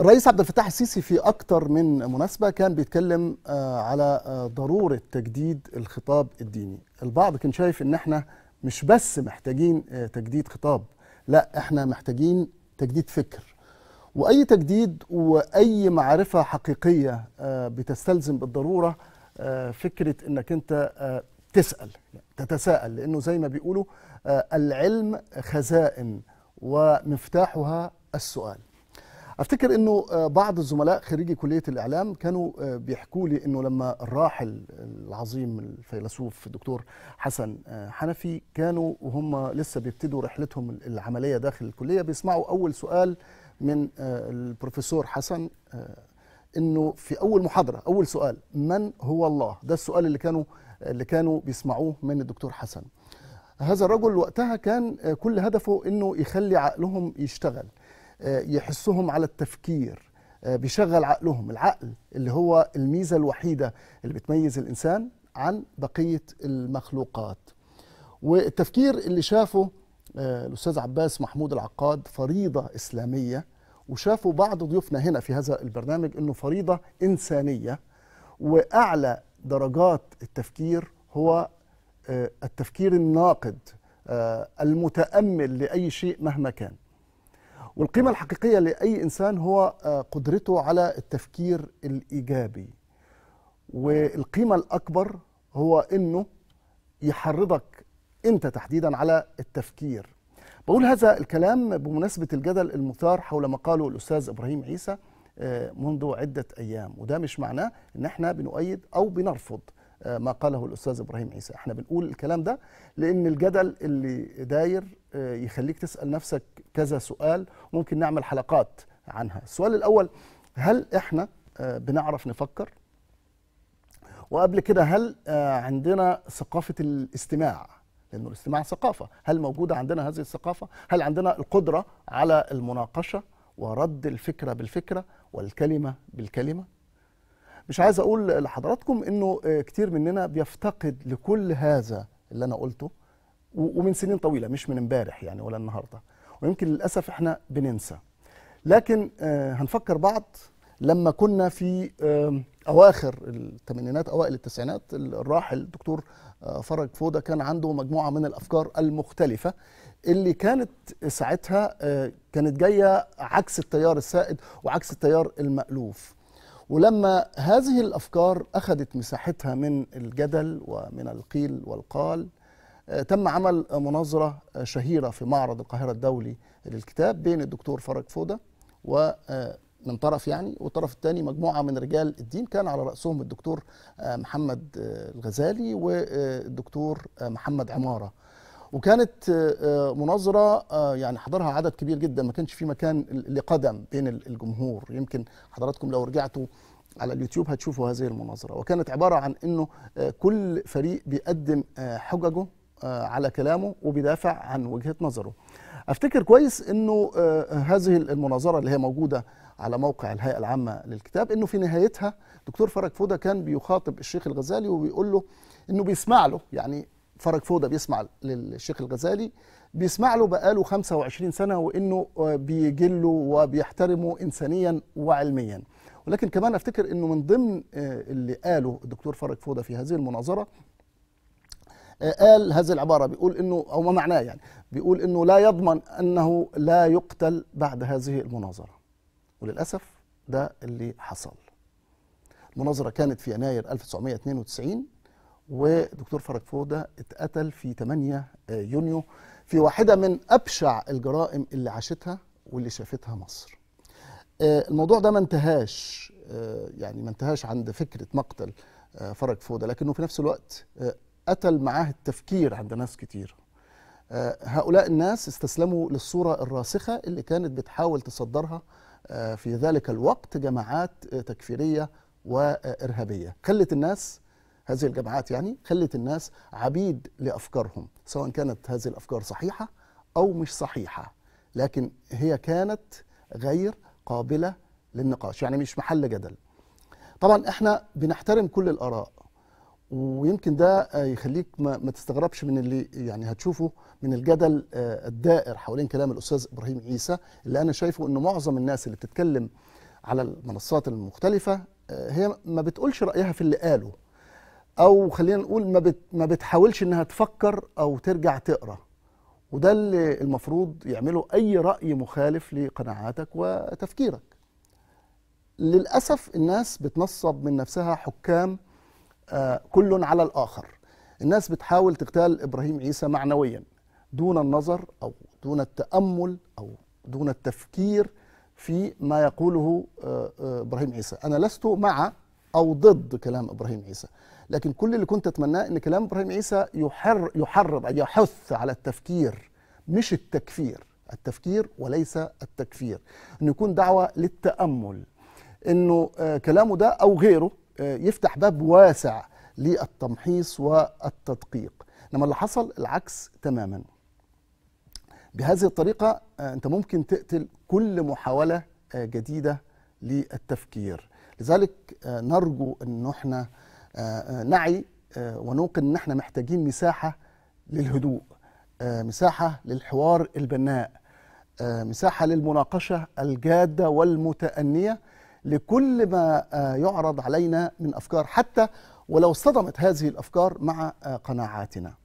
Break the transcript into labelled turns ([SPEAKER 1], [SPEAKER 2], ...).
[SPEAKER 1] الرئيس عبد الفتاح السيسي في أكثر من مناسبة كان بيتكلم آه، على آه، ضرورة تجديد الخطاب الديني البعض كان شايف إن إحنا مش بس محتاجين آه، تجديد خطاب لا إحنا محتاجين تجديد فكر وأي تجديد وأي معرفة حقيقية بتستلزم بالضرورة فكرة إنك أنت تسأل تتساءل لأنه زي ما بيقولوا العلم خزائن ومفتاحها السؤال افتكر انه آه، بعض الزملاء خريجي كليه الاعلام كانوا آه، بيحكوا لي انه لما الراحل العظيم الفيلسوف الدكتور حسن آه، حنفي كانوا وهم لسه بيبتدوا رحلتهم العمليه داخل الكليه بيسمعوا اول سؤال من البروفيسور حسن انه في اول محاضره اول سؤال من هو الله ده السؤال اللي كانوا اللي كانوا بيسمعوه من الدكتور حسن هذا الرجل وقتها كان كل هدفه انه يخلي عقلهم يشتغل آه، يحثهم على التفكير آه، بيشغل عقلهم العقل اللي هو الميزه الوحيده اللي بتميز الانسان عن بقيه المخلوقات والتفكير اللي شافه آه، الاستاذ عباس محمود العقاد فريضه اسلاميه وشافوا بعض ضيوفنا هنا في هذا البرنامج انه فريضه انسانيه واعلى درجات التفكير هو التفكير الناقد المتامل لاي شيء مهما كان والقيمة الحقيقية لأي إنسان هو آه، قدرته على التفكير الإيجابي والقيمة الأكبر هو إنه يحرضك أنت تحديدا على التفكير بقول هذا الكلام بمناسبة الجدل المثار حول ما قاله الأستاذ إبراهيم عيسى آه، منذ عدة أيام وده مش معناه إن احنا بنؤيد أو بنرفض آه، ما قاله الاستاذ ابراهيم عيسى احنا بنقول الكلام ده لان الجدل اللي داير آه، يخليك تسال نفسك كذا سؤال ممكن نعمل حلقات عنها السؤال الاول هل احنا آه، بنعرف نفكر وقبل كده هل عندنا ثقافه الاستماع لانه الاستماع ثقافه هل موجوده عندنا هذه الثقافه هل عندنا القدره على المناقشه ورد الفكره بالفكره والكلمه بالكلمه مش عايز اقول لحضراتكم انه آه، كتير مننا بيفتقد لكل هذا اللي انا قلته ومن سنين طويله مش من امبارح يعني ولا النهارده ويمكن للاسف احنا بننسى لكن آه، هنفكر بعض لما كنا في اواخر الثمانينات اوائل التسعينات الراحل الدكتور آه، فرج فوده كان عنده مجموعه من الافكار المختلفه اللي كانت ساعتها كانت جايه عكس التيار السائد وعكس التيار المالوف ولما هذه الافكار اخذت مساحتها من الجدل ومن القيل والقال آه، تم عمل مناظره شهيره في معرض القاهره الدولي للكتاب بين الدكتور فرج فوده و آه، من طرف يعني والطرف الثاني مجموعه من رجال الدين كان على راسهم الدكتور آه، محمد الغزالي والدكتور محمد عماره وكانت آه، آه، مناظره آه، يعني حضرها عدد كبير جدا ما كانش في مكان لقدم بين الجمهور يمكن حضراتكم لو رجعتوا على اليوتيوب هتشوفوا هذه المناظره وكانت عباره عن انه كل فريق بيقدم حججه على كلامه وبيدافع عن وجهه نظره افتكر كويس انه هذه المناظره اللي هي موجوده على موقع الهيئه العامه للكتاب انه في نهايتها دكتور فرج فوده كان بيخاطب الشيخ الغزالي وبيقول له انه بيسمع له يعني فرج فوده بيسمع للشيخ الغزالي بيسمع له بقاله 25 سنه وانه بيجله وبيحترمه انسانيا وعلميا ولكن كمان افتكر انه من ضمن آه، اللي قاله الدكتور فرج فوده في هذه المناظره آه، قال هذه العباره بيقول انه او ما معناه يعني بيقول انه لا يضمن انه لا يقتل بعد هذه المناظره وللاسف ده اللي حصل المناظره كانت في يناير 1992 ودكتور فرج فوده اتقتل في 8 آه، يونيو في واحده من ابشع الجرائم اللي عاشتها واللي شافتها مصر. آه، الموضوع ده ما انتهاش آه، يعني ما انتهاش عند فكره مقتل فرج فوده لكنه في نفس الوقت قتل معاه التفكير عند ناس كتير. هؤلاء الناس استسلموا للصوره الراسخه اللي كانت بتحاول تصدرها في ذلك الوقت جماعات تكفيريه وارهابيه. خلت الناس هذه الجماعات يعني خلت الناس عبيد لأفكارهم سواء كانت هذه الأفكار صحيحة أو مش صحيحة لكن هي كانت غير قابلة للنقاش يعني مش محل جدل طبعا احنا بنحترم كل الآراء ويمكن ده يخليك ما, ما تستغربش من اللي يعني هتشوفه من الجدل آه، الدائر حوالين كلام الاستاذ ابراهيم عيسى اللي انا شايفه ان معظم الناس اللي بتتكلم على المنصات المختلفه آه، هي ما بتقولش رايها في اللي قاله او خلينا نقول ما بت ما بتحاولش انها تفكر او ترجع تقرا وده اللي المفروض يعمله اي راي مخالف لقناعاتك وتفكيرك للاسف الناس بتنصب من نفسها حكام آه، كل على الاخر الناس بتحاول تغتال ابراهيم عيسى معنويا دون النظر او دون التامل او دون التفكير في ما يقوله آه، آه، ابراهيم عيسى انا لست مع او ضد كلام ابراهيم عيسى لكن كل اللي كنت اتمناه ان كلام ابراهيم عيسى يحر يحرض يحث على التفكير مش التكفير التفكير وليس التكفير ان يكون دعوه للتامل انه آه، كلامه ده او غيره آه، يفتح باب واسع للتمحيص والتدقيق انما اللي حصل العكس تماما بهذه الطريقه آه، انت ممكن تقتل كل محاوله جديده للتفكير لذلك نرجو ان احنا آه، آه، نعي آه، ونوقن ان احنا محتاجين مساحه للهدوء مساحه للحوار البناء مساحه للمناقشه الجاده والمتانيه لكل ما يعرض علينا من افكار حتى ولو صدمت هذه الافكار مع قناعاتنا